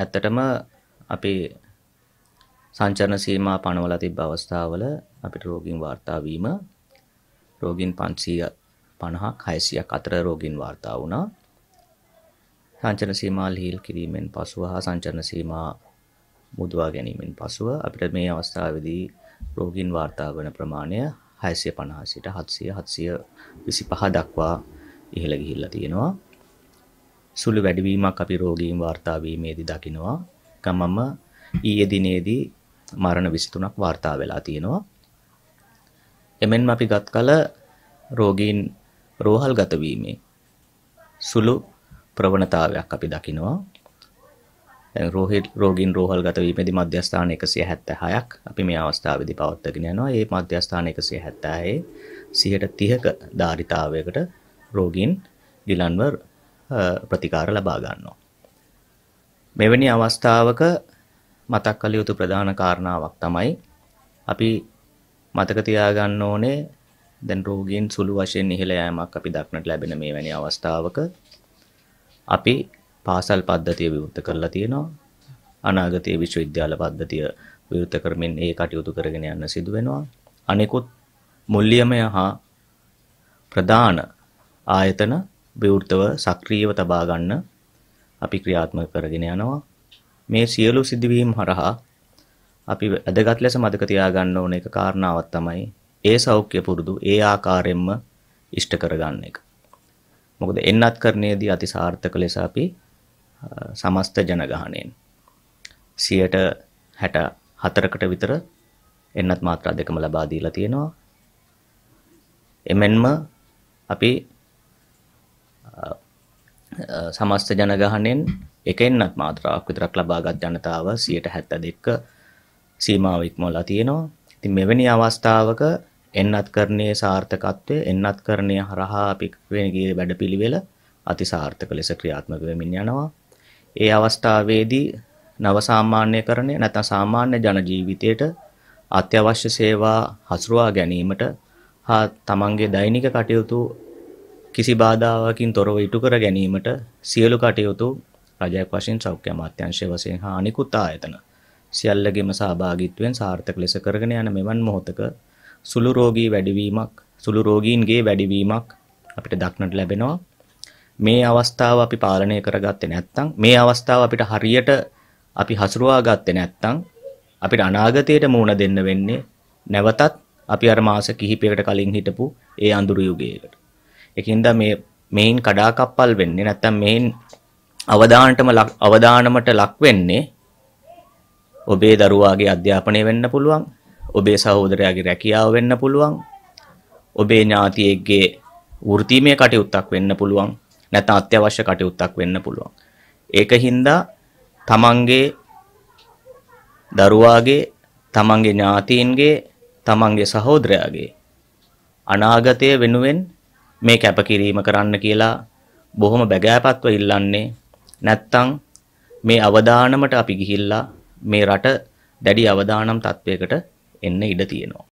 ඇත්තටම අපි සංචරණ සීමා පනවලා තිබ්බ අවස්ථාවල අපිට රෝගීන් වාර්තා වීම රෝගීන් 550ක් 600ක් අතර රෝගීන් වාර්තා වුණා. සංචරණ සීමා ලිහිල් කිරීමෙන් පසුව හා සංචරණ සීමා මුදවා ගැනීමෙන් පසුව අපිට මේ අවස්ථාවේදී රෝගීන් වාර්තා වන ප්‍රමාණය 650 සිට 700 725 දක්වා ඉහළ ගිහිල්ලා තියෙනවා. සුළු වැඩිවීමක් අපි රෝගීන් වාර්තා වීමේදී දකිනවා. ගමම ඊයේ දිනේදී මරණ 23ක් වාර්තා වෙලා තියෙනවා. එමෙන්ම අපි ගත් කල රෝගීන් රෝහල්ගත වීමේ සුළු ප්‍රවණතාවයක් අපි දකිනවා. දැන් රෝහිත රෝගීන් රෝහල්ගත වීමේදී මධ්‍යස්ථාන 176ක් අපි මේ අවස්ථාවේදී පවත්වාගෙන යනවා. ඒ මධ්‍යස්ථාන 176 130ක ධාරිතාවයකට රෝගීන් ගිලන්ව ප්‍රතිකාර ලබා ගන්නවා. මෙවැනි අවස්ථාවක මතක් කළ යුතු ප්‍රධාන කාරණාවක් තමයි අපි මතක තියාගන්න ඕනේ දැන් රෝගීන් සුළු වශයෙන් ඉහළ යෑමක් අපි දක්නට ලැබෙන මේ වැනි අවස්ථාවක අපි පාසල් පද්ධතිය විවෘත කරලා තියෙනවා අනාගතයේ විශ්වවිද්‍යාල පද්ධතිය විවෘත කරමින් ඒ කටයුතු කරගෙන යන්න සිදු වෙනවා අනිකුත් මුල්‍යමය හා ප්‍රධාන ආයතන විවෘතව සක්‍රීයව තබා ගන්න අපි ක්‍රියාත්මක කරගෙන යනවා. මේ සියලු සිදුවීම් හරහා අපි අදගත් ලෙස මතක තියාගන්න ඕන එක කාරණාවක් තමයි ඒ සෞඛ්‍ය පුරුදු ඒ ආකාරයෙන්ම ඉෂ්ට කරගන්න එක. මොකද එන්නත් කරණයේදී අති සාර්ථක ලෙස අපි සමස්ත ජනගහණයෙන් 164කට විතර එන්නත් මාත්‍රා දෙකම ලබා දීලා තියෙනවා. එමෙන්ම අපි සමස්ත ජනගහනෙන් එකෙන්න්නත් මාත්‍රාවක් විතරක් ලබාගත් ජනතාව සියයට හැත්ත දෙක්ක සීමාවක් මොලා තියෙනවා ති මෙවැනි අවස්ථාවක එන්නත් කරණය සාර්ථකත්වය එන්නත් කරණය හරහා පික්වෙනගේ වැඩ පිළිවෙල අති සාර්ථක ලෙස ක්‍රියාත්මකවමින් යනවා ඒ අවස්ථාවේදී නවසාමාන්‍ය කරණය නැත සාමාන්‍ය ජනජීවිතයට අත්‍යවශ්‍ය සේවා හසුරුවා ගැනීමට හා තමන්ගේ දෛනික කටයුතු කිසි බාධාවකින් තොරව ඉටු කර ගැනීමට සියලු කටයුතු රජයක් වශයෙන් සෞඛ්‍ය අමාත්‍යංශය වශයෙන් හා අනිකුත් ආයතන සියල්ලගේම සහභාගීත්වයෙන් සාර්ථක ලෙස කරගෙන යන මෙවන් මොහොතක සුළු රෝගී වැඩිවීමක් සුළු රෝගීන්ගේ වැඩිවීමක් අපිට දක්නට ලැබෙනවා මේ අවස්ථාව අපි පාලනය කරගත්තේ නැත්නම් මේ අවස්ථාව අපිට හරියට අපි හසුරුවා ගත්තේ නැත්නම් අපිට අනාගතයට මුහුණ දෙන්න වෙන්නේ නැවතත් අපි අර මාස කිහිපයකට කලින් හිටපු ඒ අඳුරු යුගයකට එකින්ද මේ මෙයින් කඩාකප්පල් වෙන්නේ නැත්තම් මෙයින් අවධානටම අවධානමට ලක් වෙන්නේ ඔබේ දරුවාගේ අධ්‍යාපනය වෙන්න පුළුවන් ඔබේ සහෝදරයාගේ රැකියාව වෙන්න පුළුවන් ඔබේ ඥාතියෙක්ගේ වෘත්තීමේ කටයුත්තක් වෙන්න පුළුවන් නැත්නම් අත්‍යවශ්‍ය කටයුත්තක් වෙන්න පුළුවන් ඒක හින්දා තමන්ගේ දරුවාගේ තමන්ගේ ඥාතීන්ගේ තමන්ගේ සහෝදරයාගේ අනාගතය වෙනුවෙන් මේ කැපකිරීම කරන්න කියලා බොහොම බැගෑපත්ව ඉල්ලන්නේ නැත්තම් මේ අවදානමට අපි ගිහිල්ලා මේ රට දැඩි අවදානම් තත්වයකට එන්න ඉඩ තියෙනවා.